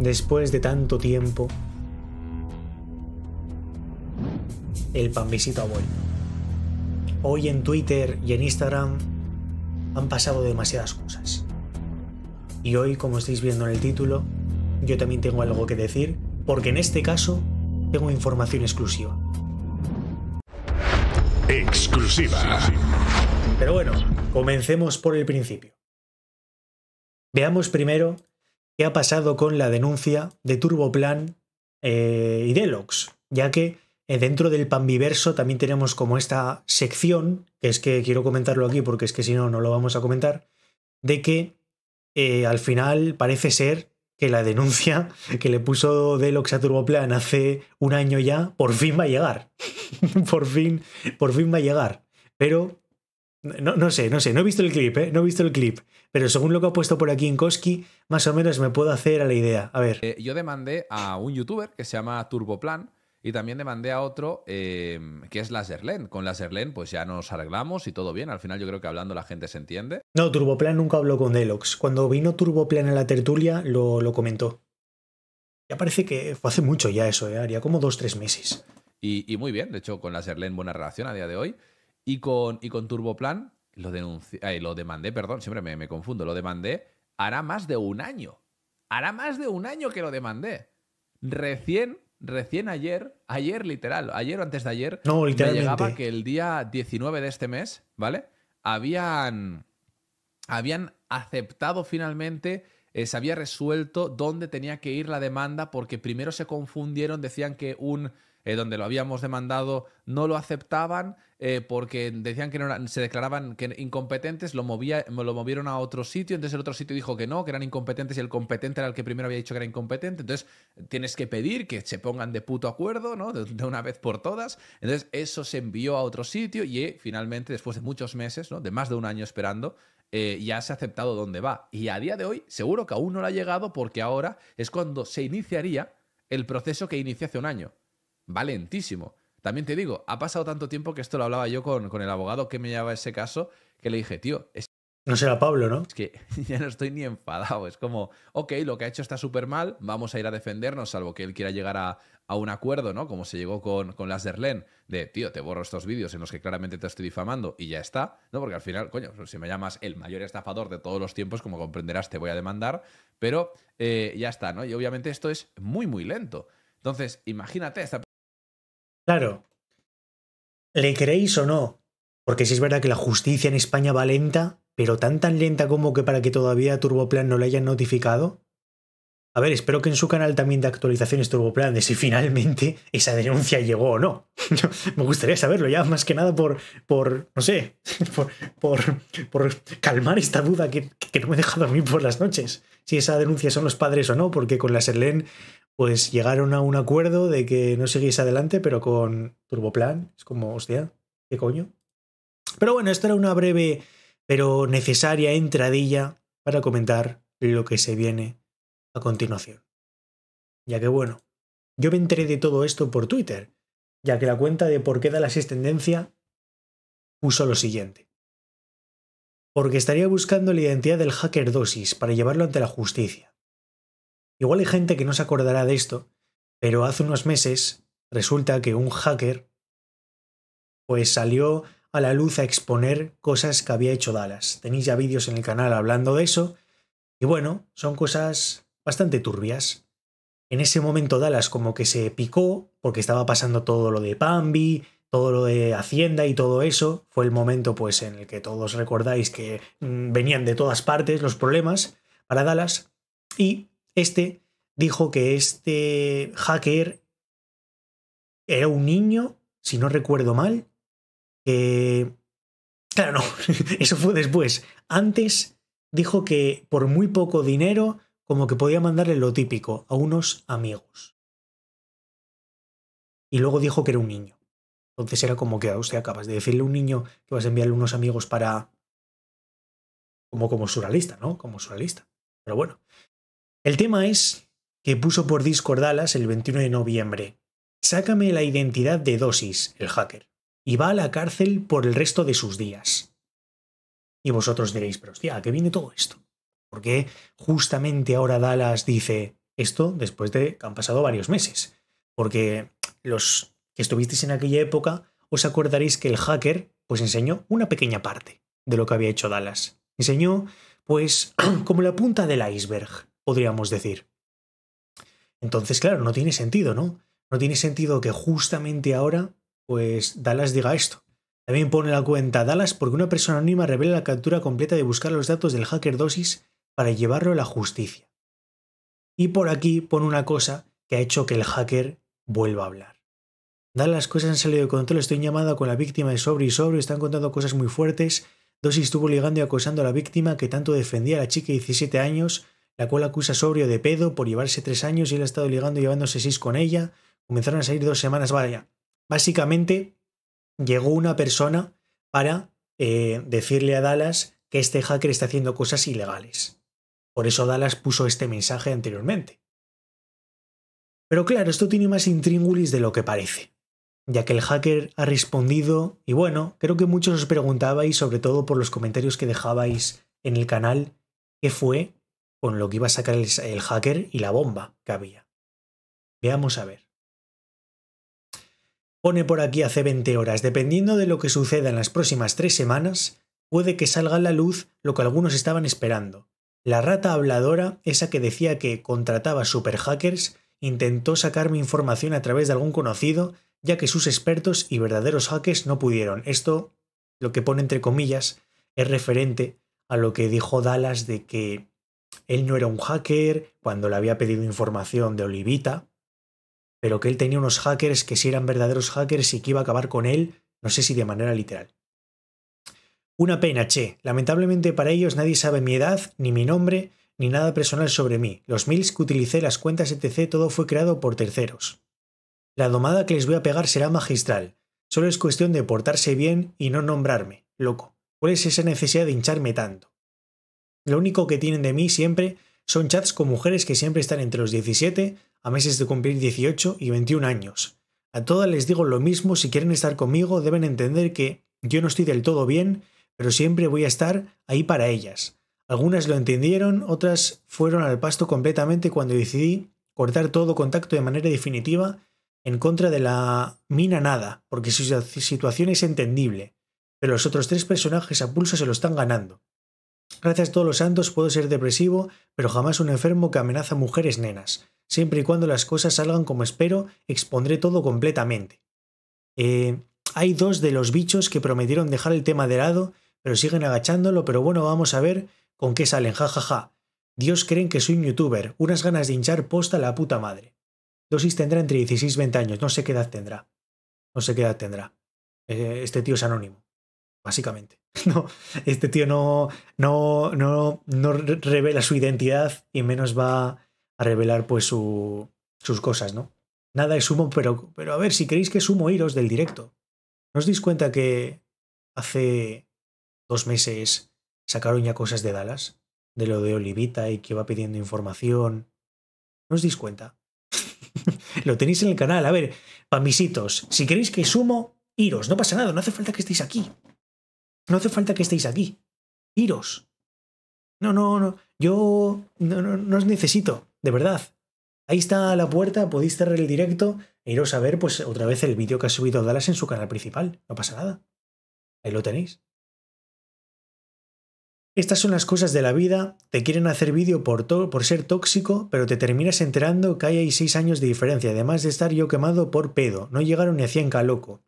después de tanto tiempo, el panvisito ha vuelto. Hoy en Twitter y en Instagram han pasado demasiadas cosas. Y hoy, como estáis viendo en el título, yo también tengo algo que decir, porque en este caso tengo información exclusiva. Exclusiva. Pero bueno, comencemos por el principio. Veamos primero qué ha pasado con la denuncia de Turboplan eh, y Deluxe, ya que eh, dentro del pambiverso también tenemos como esta sección, que es que quiero comentarlo aquí porque es que si no, no lo vamos a comentar, de que eh, al final parece ser que la denuncia que le puso Deluxe a Turboplan hace un año ya, por fin va a llegar. por, fin, por fin va a llegar. Pero no, sé, no sé, no he visto el clip, ¿eh? No he visto el clip. Pero según lo que ha puesto por aquí en Koski, más o menos me puedo hacer a la idea. A ver. Eh, yo demandé a un youtuber que se llama Turboplan y también demandé a otro em, que es Laserlen. Con Laserlen pues ya nos arreglamos y todo bien. Al final yo creo que hablando la gente se entiende. No, Turboplan nunca habló con Delox. Cuando vino Turboplan a la tertulia lo, comentó. Ya parece que fue hace mucho ya eso, ¿eh? Haría como dos, tres meses. Y, y muy bien, de hecho con Laserlen buena relación a día de hoy y con, y con Turboplan, lo, eh, lo demandé, perdón, siempre me, me, confundo, lo demandé, hará más de un año. Hará más de un año que lo demandé. Recién, recién ayer, ayer literal, ayer o antes de ayer, no, me llegaba que el día 19 de este mes, ¿vale? Habían, habían aceptado finalmente eh, se había resuelto dónde tenía que ir la demanda porque primero se confundieron, decían que un eh, donde lo habíamos demandado, no lo aceptaban eh, porque decían que no se declaraban que incompetentes, lo, movía, lo movieron a otro sitio, entonces el otro sitio dijo que no, que eran incompetentes y el competente era el que primero había dicho que era incompetente, entonces tienes que pedir que se pongan de puto acuerdo, ¿no? De, una vez por todas. Entonces eso se envió a otro sitio y eh, finalmente, después de muchos meses, ¿no? De más de un año esperando, ya se ha aceptado dónde va. Y a día de hoy seguro que aún no lo ha llegado porque ahora es cuando se iniciaría el proceso que inicié hace un año va También te digo, ha pasado tanto tiempo que esto lo hablaba yo con, con el abogado que me llevaba ese caso, que le dije, tío, es... No será Pablo, ¿no? Es que ya no estoy ni enfadado. Es como, ok, lo que ha hecho está súper mal, vamos a ir a defendernos, salvo que él quiera llegar a, un acuerdo, ¿no? Como se llegó con, con Las Derlen, de, tío, te borro estos vídeos en los que claramente te estoy difamando y ya está, ¿no? Porque al final, coño, si me llamas el mayor estafador de todos los tiempos, como comprenderás, te voy a demandar, pero eh, ya está, ¿no? Y obviamente esto es muy, muy lento. Entonces, imagínate esta Claro, le creéis o no, porque si es verdad que la justicia en España va lenta, pero tan tan lenta como que para que todavía Turboplan no le hayan notificado. A ver, espero que en su canal también de actualizaciones Turboplan de si finalmente esa denuncia llegó o no. Me gustaría saberlo ya, más que nada por, por no sé, por, por, calmar esta duda que, que, no me a mí por las noches. Si esa denuncia son los padres o no, porque con la Serlén pues llegaron a un acuerdo de que no seguís adelante, pero con Turboplan. Es como, hostia, ¿qué coño? Pero bueno, esto era una breve pero necesaria entradilla para comentar lo que se viene a continuación. Ya que bueno, yo me enteré de todo esto por Twitter, ya que la cuenta de por qué da la asistencia puso lo siguiente. Porque estaría buscando la identidad del hacker Dosis para llevarlo ante la justicia. Igual hay gente que no se acordará de esto, pero hace unos meses resulta que un hacker pues salió a la luz a exponer cosas que había hecho Dallas. Tenéis ya vídeos en el canal hablando de eso. Y bueno, son cosas bastante turbias. En ese momento Dallas como que se picó porque estaba pasando todo lo de Pambi, todo lo de Hacienda y todo eso. Fue el momento pues en el que todos recordáis que mm, venían de todas partes los problemas para Dallas. Y este dijo que este hacker era un niño, si no recuerdo mal, que... Claro, no, eso fue después. Antes dijo que por muy poco dinero, como que podía mandarle lo típico a unos amigos. Y luego dijo que era un niño. Entonces era como que, usted ah, acabas de decirle a un niño que vas a enviarle unos amigos para... Como como surrealista, ¿no? Como surrealista. Pero bueno, el tema es que puso por Discord Dallas el 21 de noviembre. Sácame la identidad de Dosis, el hacker, y va a la cárcel por el resto de sus días. Y vosotros diréis, pero hostia, ¿a qué viene todo esto? Porque justamente ahora Dallas dice esto después de que han pasado varios meses? Porque los que estuvisteis en aquella época os acordaréis que el hacker pues enseñó una pequeña parte de lo que había hecho Dallas. Enseñó pues como la punta del iceberg podríamos decir. Entonces, claro, no tiene sentido, ¿no? No tiene sentido que justamente ahora, pues Dallas diga esto. También pone la cuenta Dallas porque una persona anónima revela la captura completa de buscar los datos del hacker Dosis para llevarlo a la justicia. Y por aquí pone una cosa que ha hecho que el hacker vuelva a hablar. Dallas, cosas han salido de control, estoy llamada con la víctima de sobre y sobre, están contando cosas muy fuertes. Dosis estuvo ligando y acosando a la víctima que tanto defendía a la chica de 17 años la cual acusa sobrio de pedo por llevarse tres años y él ha estado ligando y llevándose seis con ella. Comenzaron a salir dos semanas, vaya. Básicamente, llegó una persona para eh, decirle a Dallas que este hacker está haciendo cosas ilegales. Por eso Dallas puso este mensaje anteriormente. Pero claro, esto tiene más intríngulis de lo que parece, ya que el hacker ha respondido, y bueno, creo que muchos os preguntabais, sobre todo por los comentarios que dejabais en el canal, qué fue con lo que iba a sacar el, hacker y la bomba que había. Veamos a ver. Pone por aquí hace 20 horas, dependiendo de lo que suceda en las próximas tres semanas, puede que salga a la luz lo que algunos estaban esperando. La rata habladora, esa que decía que contrataba superhackers, intentó sacar mi información a través de algún conocido, ya que sus expertos y verdaderos hackers no pudieron. Esto, lo que pone entre comillas, es referente a lo que dijo Dallas de que él no era un hacker cuando le había pedido información de Olivita, pero que él tenía unos hackers que si eran verdaderos hackers y que iba a acabar con él, no sé si de manera literal. Una pena, che. Lamentablemente para ellos nadie sabe mi edad, ni mi nombre, ni nada personal sobre mí. Los miles que utilicé, las cuentas etc., todo fue creado por terceros. La domada que les voy a pegar será magistral. Solo es cuestión de portarse bien y no nombrarme, loco. ¿Cuál es esa necesidad de hincharme tanto? Lo único que tienen de mí siempre son chats con mujeres que siempre están entre los 17 a meses de cumplir 18 y 21 años. A todas les digo lo mismo, si quieren estar conmigo deben entender que yo no estoy del todo bien, pero siempre voy a estar ahí para ellas. Algunas lo entendieron, otras fueron al pasto completamente cuando decidí cortar todo contacto de manera definitiva en contra de la mina nada, porque su situación es entendible, pero los otros tres personajes a pulso se lo están ganando. Gracias a todos los santos puedo ser depresivo, pero jamás un enfermo que amenaza mujeres nenas. Siempre y cuando las cosas salgan como espero, expondré todo completamente. Eh, hay dos de los bichos que prometieron dejar el tema de lado, pero siguen agachándolo, pero bueno, vamos a ver con qué salen, jajaja. Ja, ja. Dios creen que soy un youtuber, unas ganas de hinchar posta la puta madre. Dosis tendrá entre 16 y 20 años, no sé qué edad tendrá. No sé qué edad tendrá. Eh, este tío es anónimo, básicamente. no, este tío no, no, no, no revela su identidad y menos va a revelar pues su, sus cosas, ¿no? Nada es sumo pero, pero a ver, si queréis que sumo iros del directo. ¿No os dais cuenta que hace dos meses sacaron ya cosas de Dallas? De lo de Olivita y que va pidiendo información. ¿No os dais cuenta? lo tenéis en el canal. A ver, pamisitos, si queréis que sumo, iros. No pasa nada, no hace falta que estéis aquí. No hace falta que estéis aquí. Iros. No, no, no. Yo no, no, no os necesito, de verdad. Ahí está la puerta, podéis cerrar el directo e iros a ver pues otra vez el vídeo que ha subido Dallas en su canal principal. No pasa nada. Ahí lo tenéis. Estas son las cosas de la vida. Te quieren hacer vídeo por, por ser tóxico, pero te terminas enterando que hay ahí seis años de diferencia, además de estar yo quemado por pedo. No llegaron ni a 100 loco.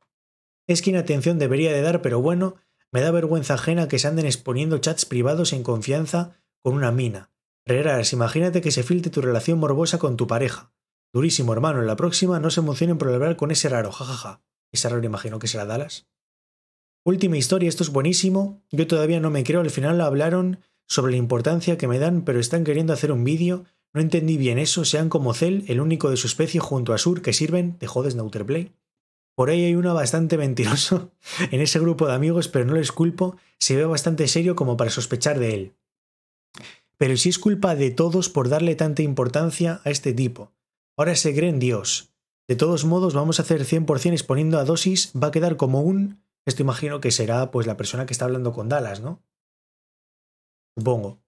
Es que atención debería de dar, pero bueno, me da vergüenza ajena que se anden exponiendo chats privados en confianza con una mina. Reras, imagínate que se filtre tu relación morbosa con tu pareja. Durísimo, hermano. En la próxima no se emocionen por hablar con ese raro, jajaja. Ese raro imagino que será Dallas. Última historia, esto es buenísimo. Yo todavía no me creo, al final hablaron sobre la importancia que me dan, pero están queriendo hacer un vídeo. No entendí bien eso, sean como Cell, el único de su especie junto a Sur que sirven, de jodes Neuterplay. Por ahí hay uno bastante mentiroso en ese grupo de amigos, pero no les culpo, se ve bastante serio como para sospechar de él. Pero sí es culpa de todos por darle tanta importancia a este tipo. Ahora se cree en Dios. De todos modos, vamos a hacer 100% exponiendo a dosis, va a quedar como un... Esto imagino que será pues la persona que está hablando con Dallas, ¿no? Supongo.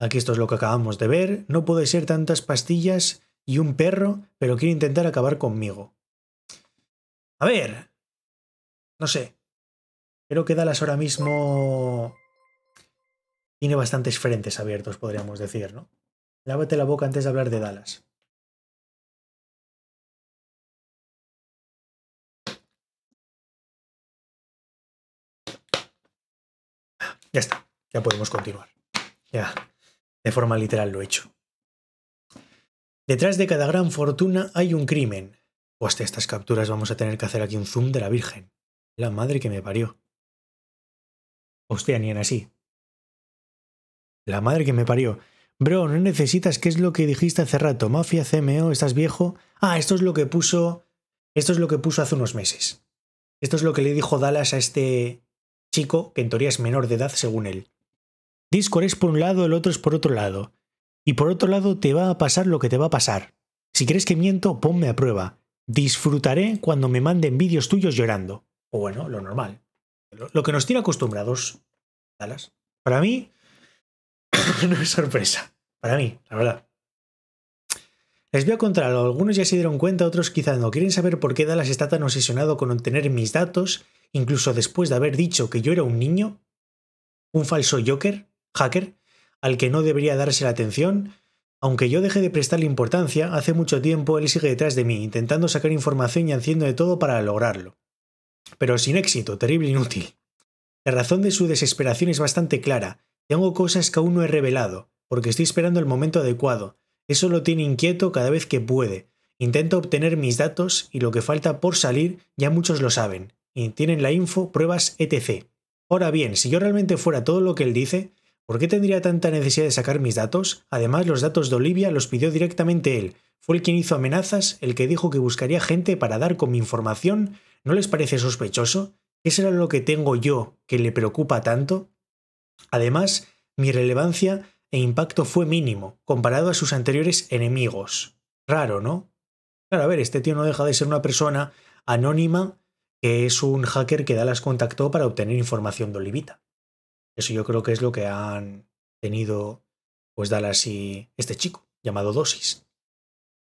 Aquí esto es lo que acabamos de ver. No puede ser tantas pastillas y un perro, pero quiere intentar acabar conmigo. A ver. No sé. Creo que Dallas ahora mismo tiene bastantes frentes abiertos, podríamos decir, ¿no? Lávate la boca antes de hablar de Dallas. Ya está, ya podemos continuar. Ya, de forma literal lo he hecho. Detrás de cada gran fortuna hay un crimen. Hostia, estas capturas vamos a tener que hacer aquí un zoom de la Virgen. La madre que me parió. Hostia, ni en así. La madre que me parió. Bro, no necesitas, ¿qué es lo que dijiste hace rato? Mafia, CMO, estás viejo. Ah, esto es lo que puso. Esto es lo que puso hace unos meses. Esto es lo que le dijo Dallas a este chico, que en teoría es menor de edad, según él. Discord es por un lado, el otro es por otro lado. Y por otro lado te va a pasar lo que te va a pasar. Si crees que miento, ponme a prueba. Disfrutaré cuando me manden vídeos tuyos llorando. O bueno, lo normal. Lo, que nos tiene acostumbrados, Dallas. Para mí, no es sorpresa. Para mí, la verdad. Les voy a contar Algunos ya se dieron cuenta, otros quizás no. Quieren saber por qué Dallas está tan obsesionado con obtener mis datos, incluso después de haber dicho que yo era un niño, un falso Joker, hacker, al que no debería darse la atención aunque yo deje de prestarle importancia, hace mucho tiempo él sigue detrás de mí, intentando sacar información y haciendo de todo para lograrlo. Pero sin éxito, terrible inútil. La razón de su desesperación es bastante clara, y hago cosas que aún no he revelado, porque estoy esperando el momento adecuado. Eso lo tiene inquieto cada vez que puede. Intento obtener mis datos y lo que falta por salir ya muchos lo saben, y tienen la info, pruebas, etc. Ahora bien, si yo realmente fuera todo lo que él dice, ¿Por qué tendría tanta necesidad de sacar mis datos? Además, los datos de Olivia los pidió directamente él. Fue el quien hizo amenazas, el que dijo que buscaría gente para dar con mi información. ¿No les parece sospechoso? ¿Qué será lo que tengo yo que le preocupa tanto? Además, mi relevancia e impacto fue mínimo, comparado a sus anteriores enemigos. Raro, ¿no? Claro, a ver, este tío no deja de ser una persona anónima que es un hacker que Dallas contactó para obtener información de Olivita. Eso yo creo que es lo que han tenido pues Dallas y este chico, llamado Dosis.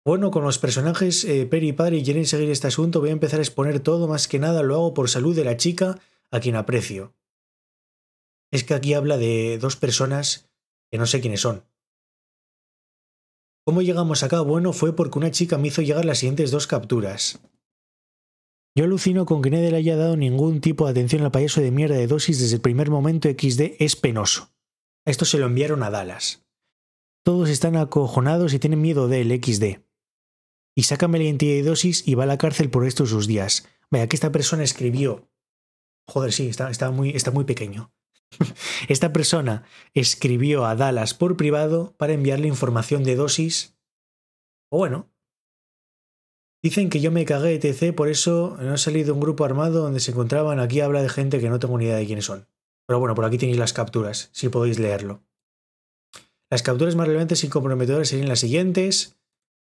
Bueno, con los personajes eh, Peri Perry y Padre quieren seguir este asunto, voy a empezar a exponer todo, más que nada lo hago por salud de la chica a quien aprecio. Es que aquí habla de dos personas que no sé quiénes son. ¿Cómo llegamos acá? Bueno, fue porque una chica me hizo llegar las siguientes dos capturas. Yo alucino con que nadie le haya dado ningún tipo de atención al payaso de mierda de dosis desde el primer momento XD es penoso. Esto se lo enviaron a Dallas. Todos están acojonados y tienen miedo del XD. Y sácame la identidad de dosis y va a la cárcel por estos sus días. Vaya, que esta persona escribió. Joder, sí, está, muy, está muy pequeño. Esta persona escribió a Dallas por privado para enviarle información de dosis. O bueno, Dicen que yo me cagué, etc. Por eso no he salido de un grupo armado donde se encontraban. Aquí habla de gente que no tengo ni idea de quiénes son. Pero bueno, por aquí tenéis las capturas, si podéis leerlo. Las capturas más relevantes y comprometedoras serían las siguientes.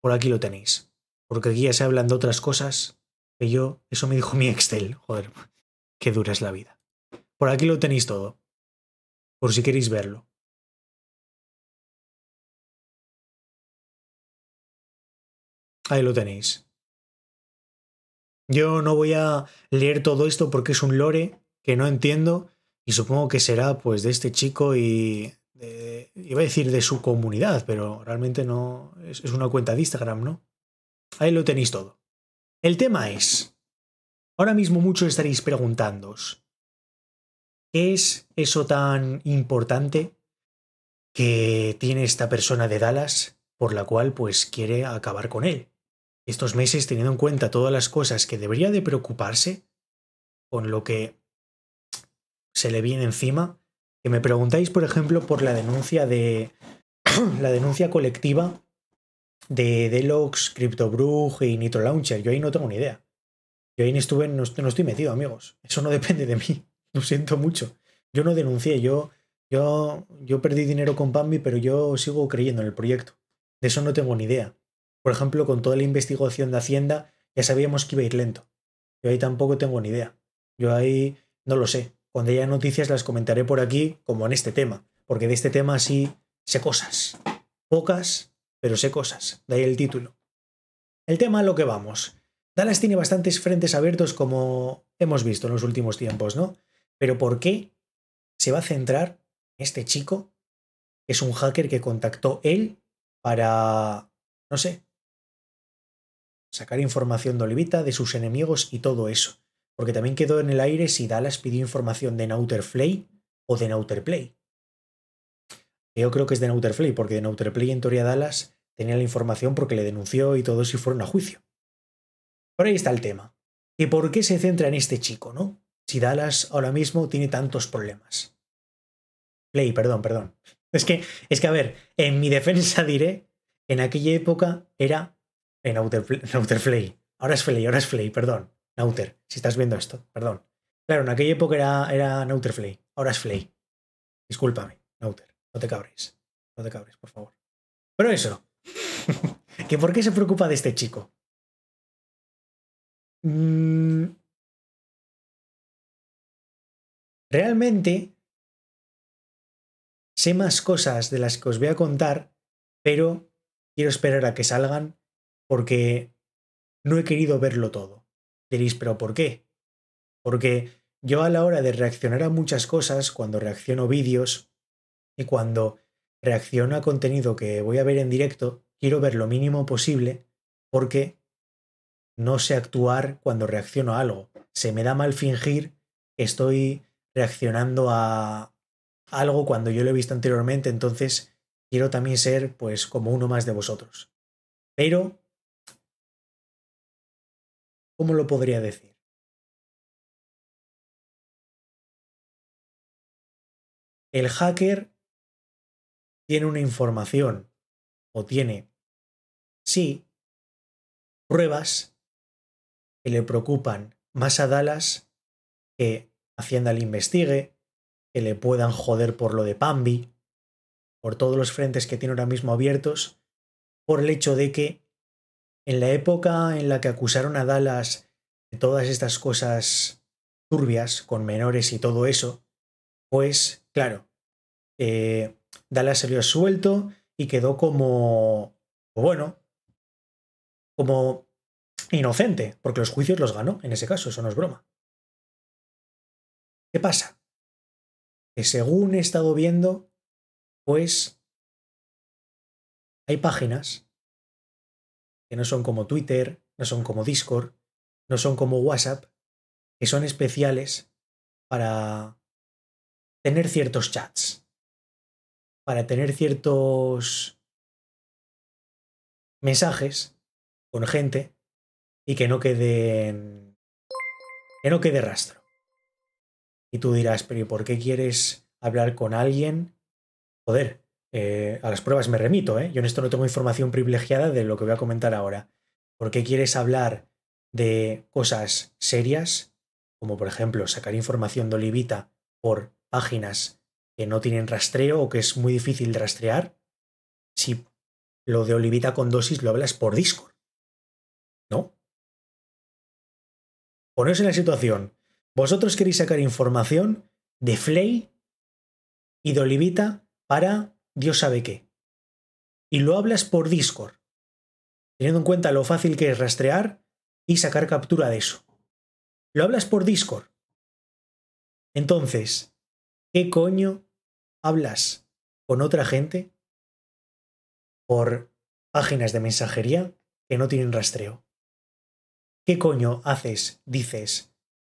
Por aquí lo tenéis. Porque aquí ya se hablan de otras cosas que yo. Eso me dijo mi Excel. Joder, qué dura es la vida. Por aquí lo tenéis todo. Por si queréis verlo. Ahí lo tenéis. Yo no voy a leer todo esto porque es un lore que no entiendo y supongo que será pues de este chico y iba a decir de su comunidad, pero realmente no es, una cuenta de Instagram, ¿no? Ahí lo tenéis todo. El tema es, ahora mismo muchos estaréis preguntándoos, ¿qué es eso tan importante que tiene esta persona de Dallas por la cual pues quiere acabar con él? estos meses teniendo en cuenta todas las cosas que debería de preocuparse con lo que se le viene encima. Que me preguntáis, por ejemplo, por la denuncia de la denuncia colectiva de Delox, CryptoBrug y Nitro Launcher. Yo ahí no tengo ni idea. Yo ahí no estuve, no, estoy metido, amigos. Eso no depende de mí. Lo siento mucho. Yo no denuncié, yo, yo, yo perdí dinero con Bambi pero yo sigo creyendo en el proyecto. De eso no tengo ni idea por ejemplo, con toda la investigación de Hacienda, ya sabíamos que iba a ir lento. Yo ahí tampoco tengo ni idea. Yo ahí no lo sé. Cuando haya noticias las comentaré por aquí, como en este tema, porque de este tema sí sé cosas. Pocas, pero sé cosas. De ahí el título. El tema a lo que vamos. Dallas tiene bastantes frentes abiertos como hemos visto en los últimos tiempos, ¿no? Pero ¿por qué se va a centrar este chico? Es un hacker que contactó él para, no sé, sacar información de Olivita, de sus enemigos y todo eso. Porque también quedó en el aire si Dallas pidió información de Nauterflay o de Nauterplay. Yo creo que es de Nauterflay, porque de Nauterplay en teoría Dallas tenía la información porque le denunció y todo y fueron a juicio. Por ahí está el tema. ¿Y por qué se centra en este chico, no? Si Dallas ahora mismo tiene tantos problemas. Play, perdón, perdón. Es que, es que, a ver, en mi defensa diré, en aquella época era en Outer, Flay. Ahora es Flay, ahora es Flay, perdón. Nauter, si estás viendo esto, perdón. Claro, en aquella época era, era Nauter Flay, ahora es Flay. Discúlpame, Nauter, no te cabres. No te cabres, por favor. Pero eso, que por qué se preocupa de este chico. Mm. Realmente sé más cosas de las que os voy a contar, pero quiero esperar a que salgan porque no he querido verlo todo. Diréis, pero ¿por qué? Porque yo a la hora de reaccionar a muchas cosas, cuando reacciono vídeos y cuando reacciono a contenido que voy a ver en directo, quiero ver lo mínimo posible porque no sé actuar cuando reacciono a algo. Se me da mal fingir que estoy reaccionando a algo cuando yo lo he visto anteriormente, entonces quiero también ser pues como uno más de vosotros. Pero ¿Cómo lo podría decir? El hacker tiene una información o tiene, sí, pruebas que le preocupan más a Dallas que Hacienda le investigue, que le puedan joder por lo de Pambi, por todos los frentes que tiene ahora mismo abiertos, por el hecho de que en la época en la que acusaron a Dallas de todas estas cosas turbias con menores y todo eso, pues claro, eh, Dallas salió suelto y quedó como, bueno, como inocente, porque los juicios los ganó en ese caso, eso no es broma. ¿Qué pasa? Que según he estado viendo, pues hay páginas que no son como Twitter, no son como Discord, no son como WhatsApp, que son especiales para tener ciertos chats, para tener ciertos mensajes con gente y que no quede que no quede rastro. Y tú dirás, pero ¿por qué quieres hablar con alguien? Joder, eh, a las pruebas me remito, ¿eh? yo en esto no tengo información privilegiada de lo que voy a comentar ahora. ¿Por qué quieres hablar de cosas serias, como por ejemplo sacar información de Olivita por páginas que no tienen rastreo o que es muy difícil de rastrear, si lo de Olivita con dosis lo hablas por Discord? ¿No? ponéos en la situación. Vosotros queréis sacar información de Flay y de Olivita para Dios sabe qué. Y lo hablas por Discord, teniendo en cuenta lo fácil que es rastrear y sacar captura de eso. Lo hablas por Discord. Entonces, ¿qué coño hablas con otra gente por páginas de mensajería que no tienen rastreo? ¿Qué coño haces, dices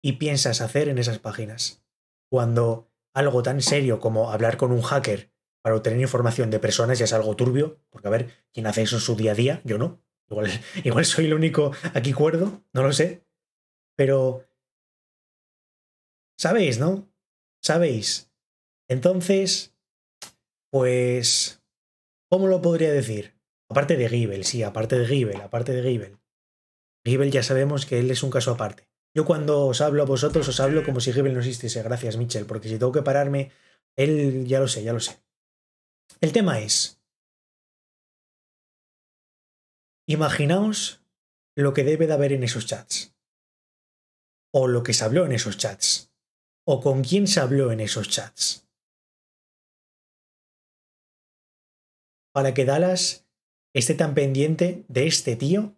y piensas hacer en esas páginas? Cuando algo tan serio como hablar con un hacker para obtener información de personas ya es algo turbio, porque a ver, ¿quién hace eso en su día a día? Yo no. Igual, soy el único aquí cuerdo, no lo sé. Pero... ¿Sabéis, no? ¿Sabéis? Entonces, pues... ¿Cómo lo podría decir? Aparte de Gibel, sí, aparte de gibel aparte de Gibel. Giebel ya sabemos que él es un caso aparte. Yo cuando os hablo a vosotros os hablo como si gibel no existiese. Gracias, Mitchell, porque si tengo que pararme, él ya lo sé, ya lo sé. El tema es, imaginaos lo que debe de haber en esos chats, o lo que se habló en esos chats, o con quién se habló en esos chats, para que Dallas esté tan pendiente de este tío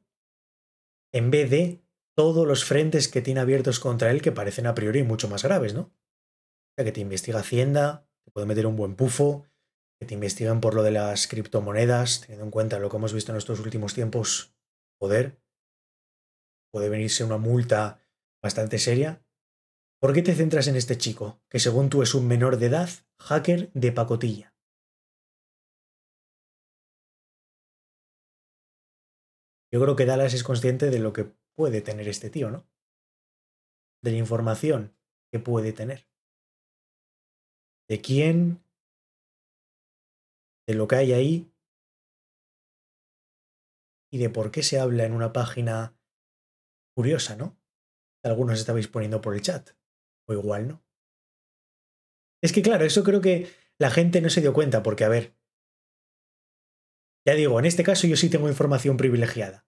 en vez de todos los frentes que tiene abiertos contra él que parecen a priori mucho más graves, ¿no? O sea, que te investiga Hacienda, te puede meter un buen pufo, que te investigan por lo de las criptomonedas, teniendo en cuenta lo que hemos visto en estos últimos tiempos, poder, puede venirse una multa bastante seria. ¿Por qué te centras en este chico, que según tú es un menor de edad, hacker de pacotilla? Yo creo que Dallas es consciente de lo que puede tener este tío, ¿no? De la información que puede tener. De quién de lo que hay ahí y de por qué se habla en una página curiosa, ¿no? Algunos estabais poniendo por el chat, o igual no. Es que claro, eso creo que la gente no se dio cuenta, porque a ver, ya digo, en este caso yo sí tengo información privilegiada,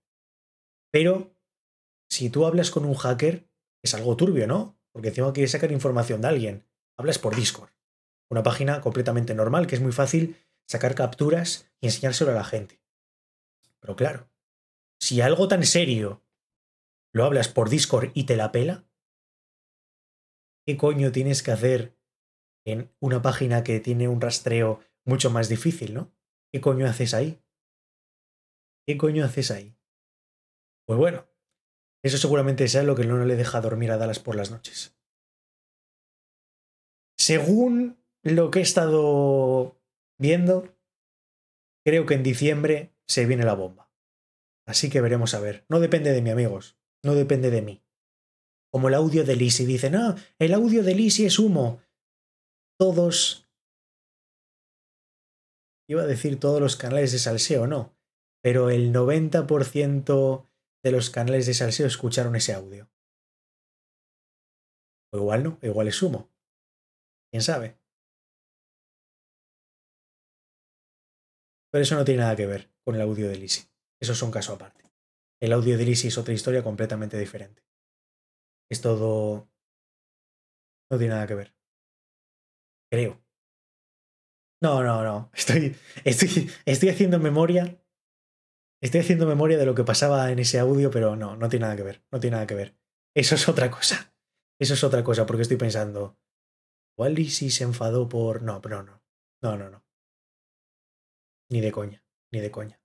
pero si tú hablas con un hacker, es algo turbio, ¿no? Porque encima quieres sacar información de alguien, hablas por Discord, una página completamente normal que es muy fácil sacar capturas y enseñárselo a la gente. Pero claro, si algo tan serio lo hablas por Discord y te la pela, ¿qué coño tienes que hacer en una página que tiene un rastreo mucho más difícil, ¿no? ¿Qué coño haces ahí? ¿Qué coño haces ahí? Pues bueno, eso seguramente sea lo que no le deja dormir a Dallas por las noches. Según lo que he estado viendo, creo que en diciembre se viene la bomba. Así que veremos a ver. No depende de mí, amigos. No depende de mí. Como el audio de Lisi. Dicen, ah, el audio de Lisi es humo. Todos. Iba a decir todos los canales de salseo, no. Pero el 90% de los canales de salseo escucharon ese audio. igual no, igual es humo. ¿Quién sabe? Pero eso no tiene nada que ver con el audio de Lisi. Eso es un caso aparte. El audio de Lisi es otra historia completamente diferente. Es todo... No tiene nada que ver. Creo. No, no, no. Estoy, estoy, haciendo memoria. Estoy haciendo memoria de lo que pasaba en ese audio, pero no, no tiene nada que ver. No tiene nada que ver. Eso es otra cosa. Eso es otra cosa, porque estoy pensando. ¿Cuál Lisi se enfadó por.? No, pero no. No, no, no. Ni de coña, ni de coña.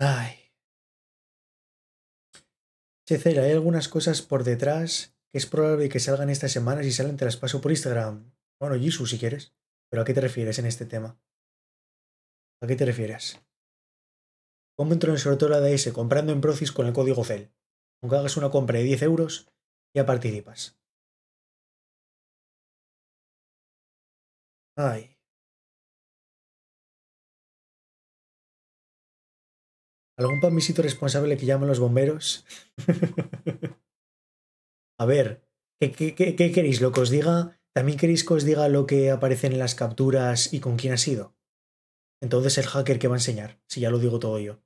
Ay. Checera, hay algunas cosas por detrás que es probable que salgan estas semanas y salen te las paso por Instagram. Bueno, Jisoo si quieres. Pero ¿a qué te refieres en este tema? ¿A qué te refieres? ¿Cómo entro en su la ADS comprando en Procis con el código CEL? Aunque hagas una compra de 10 euros, ya participas. Ay. ¿Algún pamisito responsable que llaman los bomberos? a ver, ¿qué, queréis? ¿Lo que os diga? ¿También queréis que os diga lo que aparece en las capturas y con quién ha sido? Entonces el hacker que va a enseñar, si ya lo digo todo yo.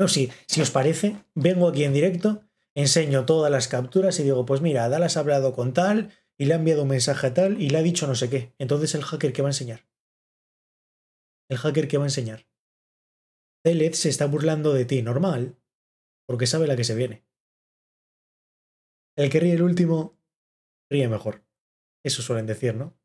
No, sí, si os parece, vengo aquí en directo, enseño todas las capturas y digo, pues mira, Dallas ha hablado con tal y le ha enviado un mensaje a tal y le ha dicho no sé qué. Entonces el hacker que va a enseñar. El hacker que va a enseñar. Telet se está burlando de ti, normal, porque sabe la que se viene. El que ríe el último, ríe mejor. Eso suelen decir, ¿no?